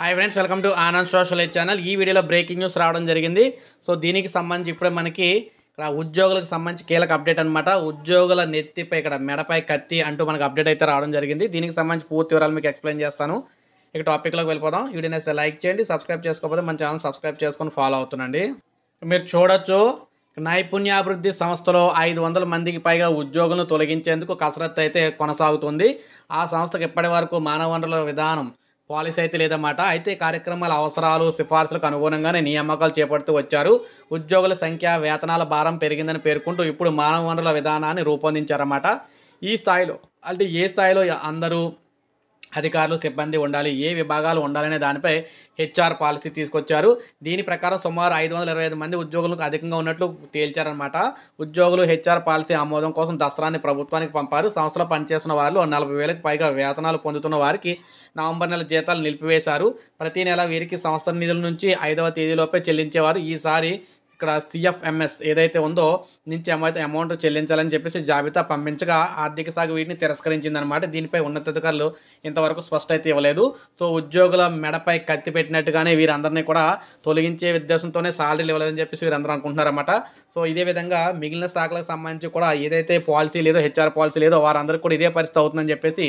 hi friends welcome to Anand social channel ఈ వీడియోలో breaking news రావడం జరిగింది సో దీనికి సంబంధించి ఇప్పుడే మనకి ఇక్కడ ఉద్యోగులకు సంబంధించి కీలక అప్డేట్ అనమాట ఉద్యోగుల నెత్తిపై ఇక్కడ మెడపై కత్తి అంటూ మనకు అప్డేట్ అయితే రావడం జరిగింది దీనికి సంబంధించి పూర్తి వివరాలు మీకు ఎక్స్ప్లెయిన్ చేస్తాను ఇక టాపిక్లోకి వెళ్ళిపోదాం వీడియో అయితే లైక్ చేయండి సబ్స్క్రైబ్ చేసుకోకపోతే మన ఛానల్ సబ్స్క్రైబ్ చేసుకొని ఫాలో అవుతుందండి మీరు చూడొచ్చు నైపుణ్యాభివృద్ధి సంస్థలో ఐదు వందల మందికి పైగా ఉద్యోగులను తొలగించేందుకు కసరత్తు అయితే కొనసాగుతుంది ఆ సంస్థకు ఇప్పటి వరకు మానవ వనరుల విధానం పాలసీ అయితే లేదన్నమాట అయితే కార్యక్రమాల అవసరాలు సిఫార్సులకు అనుగుణంగానే నియామకాలు చేపడుతూ వచ్చారు ఉద్యోగుల సంఖ్య వేతనాల భారం పెరిగిందని పేర్కొంటూ ఇప్పుడు మానవ వనరుల విధానాన్ని రూపొందించారన్నమాట ఈ స్థాయిలో అంటే ఏ స్థాయిలో అందరూ అధికారులు సిబ్బంది ఉండాలి ఏ విభాగాలు ఉండాలనే దానిపై హెచ్ఆర్ పాలసీ తీసుకొచ్చారు దీని ప్రకారం సుమారు ఐదు వందల ఇరవై ఐదు మంది ఉద్యోగులకు అధికంగా ఉన్నట్లు తేల్చారనమాట ఉద్యోగులు హెచ్ఆర్ పాలసీ ఆమోదం కోసం దసరాన్ని ప్రభుత్వానికి పంపారు సంస్థలో పనిచేస్తున్న వారు నలభై వేలకు పైగా వేతనాలు పొందుతున్న వారికి నవంబర్ నెల జీతాలు నిలిపివేశారు ప్రతి నెల వీరికి సంస్థ నిధుల నుంచి ఐదవ తేదీలోపే చెల్లించేవారు ఈసారి ఇక్కడ సిఎఫ్ఎంఎస్ ఏదైతే ఉందో నుంచి ఏమైతే అమౌంట్ చెల్లించాలని చెప్పేసి జాబితా పంపించగా ఆర్థిక శాఖ వీటిని తిరస్కరించింది అనమాట దీనిపై ఉన్నతాధికారులు ఇంతవరకు స్పష్టత ఇవ్వలేదు సో ఉద్యోగుల మెడపై కత్తి పెట్టినట్టుగానే వీరందరినీ కూడా తొలగించే ఉద్దేశంతోనే సాలరీలు ఇవ్వలేదని చెప్పేసి వీరందరూ అనుకుంటున్నారన్నమాట సో ఇదే విధంగా మిగిలిన శాఖలకు సంబంధించి కూడా ఏదైతే పాలసీ లేదో హెచ్ఆర్ పాలసీ లేదో వారందరికీ కూడా ఇదే పరిస్థితి అవుతుందని చెప్పేసి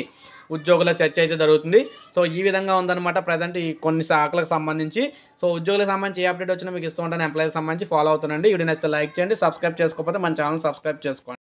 ఉద్యోగుల చర్చ అయితే జరుగుతుంది సో ఈ విధంగా ఉందన్నమాట ప్రజెంట్ ఈ కొన్ని శాఖలకు సంబంధించి సో ఉద్యోగులకు సంబంధించి ఏ అప్డేట్ వచ్చినా మీకు ఇస్తూ ఉంటాను ఎంప్లాయీకి సంబంధించి ఫాలో అవుతుండండి వీడియో నచ్చితే లైక్ చేయండి సబ్స్క్రైబ్ చేసుకోకపోతే మన ఛానల్ సబ్స్క్రైబ్ చేసుకోండి